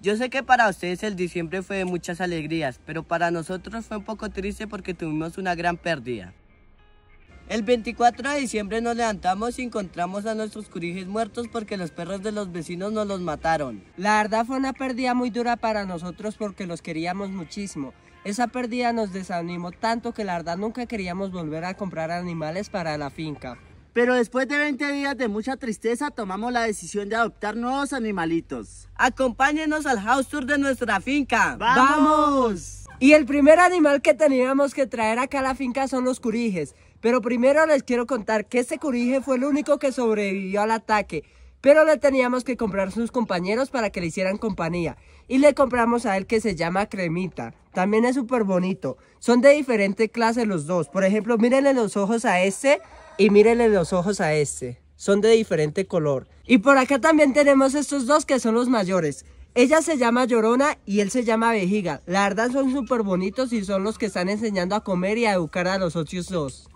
Yo sé que para ustedes el diciembre fue de muchas alegrías, pero para nosotros fue un poco triste porque tuvimos una gran pérdida. El 24 de diciembre nos levantamos y encontramos a nuestros curijes muertos porque los perros de los vecinos nos los mataron. La verdad fue una pérdida muy dura para nosotros porque los queríamos muchísimo. Esa pérdida nos desanimó tanto que la verdad nunca queríamos volver a comprar animales para la finca. Pero después de 20 días de mucha tristeza tomamos la decisión de adoptar nuevos animalitos. Acompáñenos al house tour de nuestra finca. ¡Vamos! Y el primer animal que teníamos que traer acá a la finca son los curijes. Pero primero les quiero contar que este curije fue el único que sobrevivió al ataque. Pero le teníamos que comprar sus compañeros para que le hicieran compañía. Y le compramos a él que se llama Cremita. También es súper bonito. Son de diferente clase los dos. Por ejemplo, mírenle los ojos a este y mírenle los ojos a este. Son de diferente color. Y por acá también tenemos estos dos que son los mayores. Ella se llama Llorona y él se llama Vejiga. La verdad son súper bonitos y son los que están enseñando a comer y a educar a los otros dos.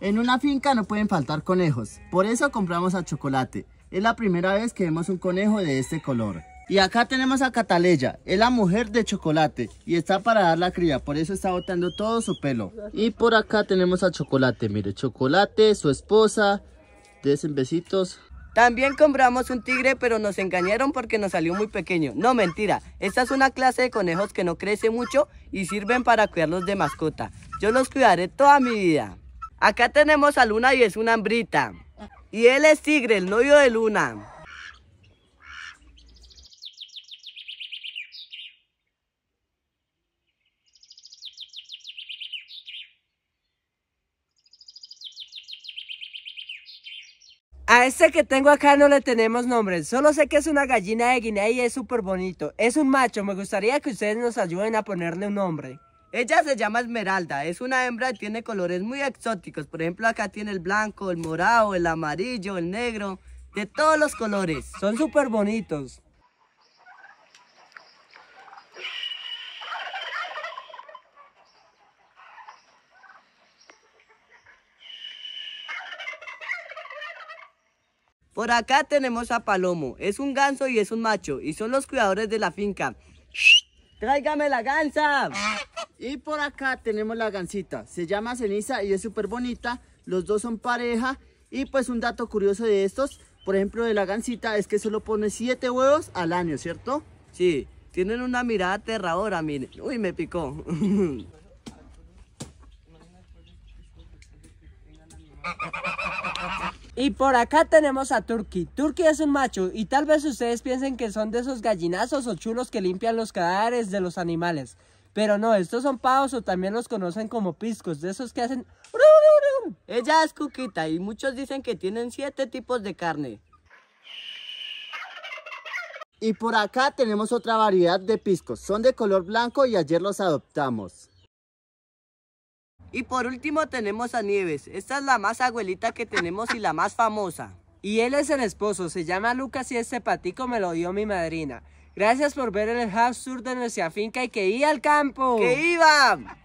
En una finca no pueden faltar conejos, por eso compramos a Chocolate. Es la primera vez que vemos un conejo de este color. Y acá tenemos a Cataleya, es la mujer de chocolate y está para dar la cría, por eso está botando todo su pelo. Y por acá tenemos a Chocolate, mire, Chocolate, su esposa, desen besitos. También compramos un tigre, pero nos engañaron porque nos salió muy pequeño. No, mentira. Esta es una clase de conejos que no crece mucho y sirven para cuidarlos de mascota. Yo los cuidaré toda mi vida. Acá tenemos a Luna y es una hambrita. Y él es tigre, el novio de Luna. A este que tengo acá no le tenemos nombre, solo sé que es una gallina de Guinea y es súper bonito. Es un macho, me gustaría que ustedes nos ayuden a ponerle un nombre. Ella se llama Esmeralda, es una hembra y tiene colores muy exóticos. Por ejemplo, acá tiene el blanco, el morado, el amarillo, el negro, de todos los colores. Son súper bonitos. Por acá tenemos a Palomo. Es un ganso y es un macho. Y son los cuidadores de la finca. ¡Tráigame la gansa! Y por acá tenemos la gansita. Se llama Ceniza y es súper bonita. Los dos son pareja. Y pues un dato curioso de estos, por ejemplo de la gansita, es que solo pone 7 huevos al año, ¿cierto? Sí, tienen una mirada aterradora, miren. Uy, me picó. Y por acá tenemos a Turki. Turki es un macho y tal vez ustedes piensen que son de esos gallinazos o chulos que limpian los cadáveres de los animales. Pero no, estos son pavos o también los conocen como piscos, de esos que hacen... Ella es Cuquita y muchos dicen que tienen siete tipos de carne. Y por acá tenemos otra variedad de piscos, son de color blanco y ayer los adoptamos. Y por último tenemos a Nieves. Esta es la más abuelita que tenemos y la más famosa. Y él es el esposo, se llama Lucas y este patico me lo dio mi madrina. Gracias por ver el hub Tour de nuestra finca y que iba al campo. ¡Que iba!